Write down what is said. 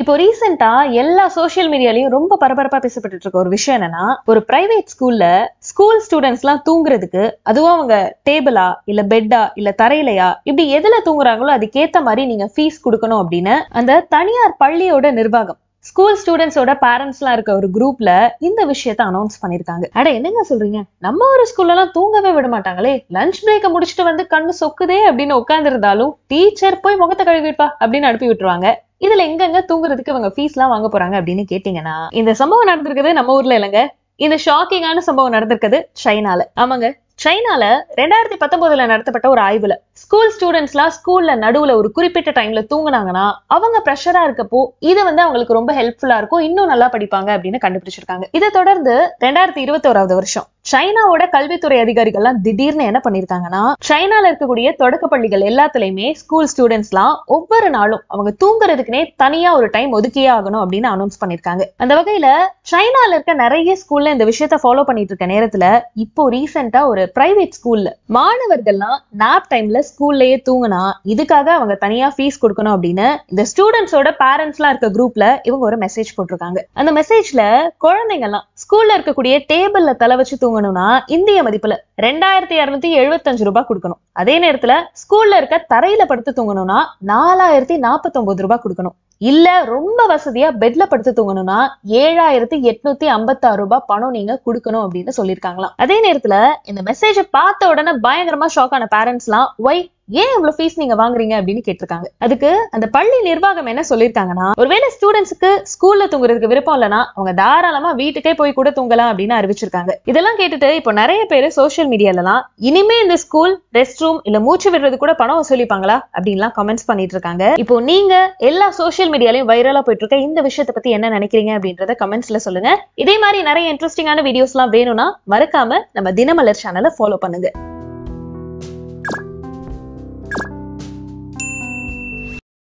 இப்போ ரீசெண்டா எல்லா சோசியல் மீடியாலையும் ரொம்ப பரபரப்பா பேசப்பட்டு இருக்க ஒரு விஷயம் என்னன்னா ஒரு பிரைவேட் ஸ்கூல்ல ஸ்கூல் ஸ்டூடெண்ட்ஸ் எல்லாம் தூங்குறதுக்கு அதுவும் அவங்க டேபிளா இல்ல பெட்டா இல்ல தரையிலையா இப்படி எதுல தூங்குறாங்களோ அதுக்கேத்த மாதிரி நீங்க ஃபீஸ் கொடுக்கணும் அப்படின்னு அந்த தனியார் பள்ளியோட நிர்வாகம் ஸ்கூல் ஸ்டூடெண்ட்ஸோட பேரண்ட்ஸ்லாம் இருக்க ஒரு குரூப்ல இந்த விஷயத்த அனௌன்ஸ் பண்ணிருக்காங்க அட என்னங்க சொல்றீங்க நம்ம ஒரு ஸ்கூல்லலாம் தூங்கவே விட மாட்டாங்களே லஞ்ச் பிரேக்க முடிச்சுட்டு வந்து கண்ணு சொக்குதே அப்படின்னு உட்காந்துருந்தாலும் டீச்சர் போய் முகத்தை கழுவிப்பா அப்படின்னு அனுப்பி விட்டுருவாங்க இதுல எங்கெங்க தூங்குறதுக்கு இவங்க ஃபீஸ் எல்லாம் வாங்க போறாங்க அப்படின்னு கேட்டீங்கன்னா இந்த சம்பவம் நடந்திருக்கிறது நம்ம ஊர்ல இல்லைங்க இந்த ஷாக்கிங்கான சம்பவம் நடந்திருக்கிறது சைனால ஆமாங்க சைனால ரெண்டாயிரத்தி பத்தொன்பதுல நடத்தப்பட்ட ஒரு ஆய்வுல ஸ்கூல் ஸ்டூடெண்ட்ஸ்லாம் ஸ்கூல்ல நடுவுல ஒரு குறிப்பிட்ட டைம்ல தூங்குனாங்கன்னா அவங்க ப்ரெஷரா இருக்கப்போ இது வந்து அவங்களுக்கு ரொம்ப ஹெல்ப்ஃபுல்லா இருக்கும் இன்னும் நல்லா படிப்பாங்க அப்படின்னு கண்டுபிடிச்சிருக்காங்க இதை தொடர்ந்து ரெண்டாயிரத்தி இருபத்தோராவது வருஷம் சைனாவோட கல்வித்துறை எல்லாம் திடீர்னு என்ன பண்ணிருக்காங்கன்னா சைனால இருக்கக்கூடிய தொடக்க பள்ளிகள் எல்லாத்துலயுமே ஸ்கூல் ஸ்டூடெண்ட்ஸ் எல்லாம் ஒவ்வொரு நாளும் அவங்க தூங்குறதுக்குனே தனியா ஒரு டைம் ஒதுக்கியே ஆகணும் அப்படின்னு அனௌன்ஸ் பண்ணிருக்காங்க அந்த வகையில சைனால இருக்க நிறைய ஸ்கூல்ல இந்த விஷயத்த ஃபாலோ பண்ணிட்டு இருக்க நேரத்துல இப்போ ரீசெண்டா ஒரு பிரைவேட் ஸ்கூல்ல மாணவர்கள்லாம் நாப் டைம்ல ஸ்கூல்லயே தூங்கினா இதுக்காக அவங்க தனியா ஃபீஸ் கொடுக்கணும் அப்படின்னு இந்த ஸ்டூடெண்ட்ஸோட பேரண்ட்ஸ்லாம் இருக்க குரூப்ல இவங்க ஒரு மெசேஜ் போட்டிருக்காங்க அந்த மெசேஜ்ல குழந்தைங்கலாம் ஸ்கூல்ல இருக்கக்கூடிய டேபிள்ல தலை வச்சு தூங்கணும்னா இந்திய மதிப்புல ரெண்டாயிரத்தி இருநூத்தி எழுபத்தஞ்சு ரூபாய் கொடுக்கணும் அதே நேரத்துல ஸ்கூல்ல இருக்க தரையில படுத்து தூங்கணும்னா நாலாயிரத்தி நாற்பத்தி ஒன்பது ரூபாய் கொடுக்கணும் இல்ல ரொம்ப வசதியா பெட்ல படுத்து தூங்கணும்னா ஏழாயிரத்தி எட்நூத்தி ஐம்பத்தி ஆறு ரூபாய் பணம் நீங்க கொடுக்கணும் அப்படின்னு சொல்லியிருக்காங்களாம் அதே நேரத்துல இந்த மெசேஜை பார்த்த உடனே பயங்கரமா ஷாக் ஆன பேரண்ட்ஸ் எல்லாம் ஒய் ஏன் இவ்வளவு ஃபீஸ் நீங்க வாங்குறீங்க அப்படின்னு கேட்டிருக்காங்க அதுக்கு அந்த பள்ளி நிர்வாகம் என்ன சொல்லியிருக்காங்கன்னா ஒருவேளை ஸ்டூடெண்ட்ஸ்க்கு ஸ்கூல்ல தூங்குறதுக்கு விருப்பம் இல்லைன்னா அவங்க தாராளமா வீட்டுக்கே போய் கூட தூங்கலாம் அப்படின்னு அறிவிச்சிருக்காங்க இதெல்லாம் கேட்டுட்டு இப்போ நிறைய பேர் சோசியல் மீடியாலலாம் இனிமே இந்த ஸ்கூல் ரெஸ்ட் ரூம் இல்ல மூச்சு விடுறது கூட பணம் வசூலிப்பாங்களா அப்படின்லாம் கமெண்ட்ஸ் பண்ணிட்டு இருக்காங்க இப்போ நீங்க எல்லா சோசியல் மீடியாலையும் வைரலா போயிட்டு இருக்க இந்த விஷயத்தை பத்தி என்ன நினைக்கிறீங்க அப்படின்றத கமெண்ட்ஸ்ல சொல்லுங்க இதே மாதிரி நிறைய இன்ட்ரெஸ்டிங்கான வீடியோஸ்லாம் வேணும்னா மறக்காம நம்ம தினமலர் சேனலை ஃபாலோ பண்ணுங்க